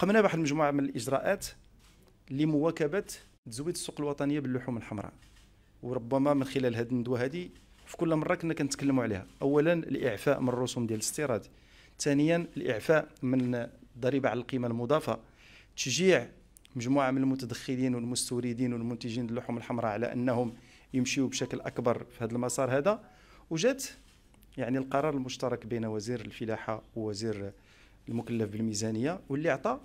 قمنا بواحد المجموعه من الاجراءات لمواكبه تزويد السوق الوطنيه باللحوم الحمراء وربما من خلال هذه الندوه هذه في كل مره كنا كنتكلموا عليها اولا الاعفاء من الرسوم ديال الاستيراد ثانيا الاعفاء من الضريبه على القيمه المضافه تشجيع مجموعه من المتدخلين والمستوردين والمنتجين اللحوم الحمراء على انهم يمشيوا بشكل اكبر في هذا المسار هذا وجات يعني القرار المشترك بين وزير الفلاحه ووزير المكلف بالميزانيه واللي عطى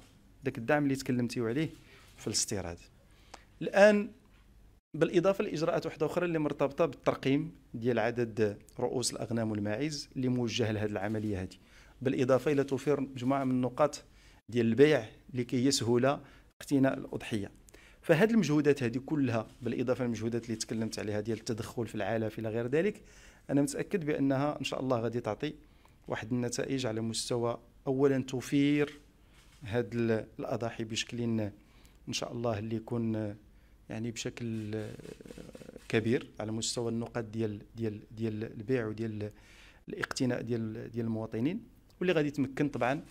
ذاك الدعم اللي تكلمتيو عليه في الاستيراد الان بالاضافه لاجراءات واحده اخرى اللي مرتبطه بالترقيم ديال عدد رؤوس الاغنام والماعز اللي موجه لهذه العمليه هذه بالاضافه الى توفير مجموعه من النقاط ديال البيع لكي يسهل اقتناء الاضحيه فهاد المجهودات هذه كلها بالاضافه للمجهودات اللي تكلمت عليها ديال التدخل في العلف الى غير ذلك انا متاكد بانها ان شاء الله غادي تعطي واحد النتائج على مستوى اولا توفير هاد الاضاحي بشكل ان شاء الله اللي يكون يعني بشكل آه، كبير على مستوى النقاط ديال ديال ديال البيع وديال الاقتناء ديال ديال المواطنين واللي غادي تمكن طبعا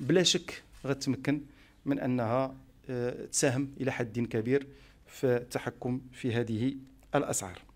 بلا شك غتمكن من انها آه، تساهم الى حد كبير في التحكم في هذه الاسعار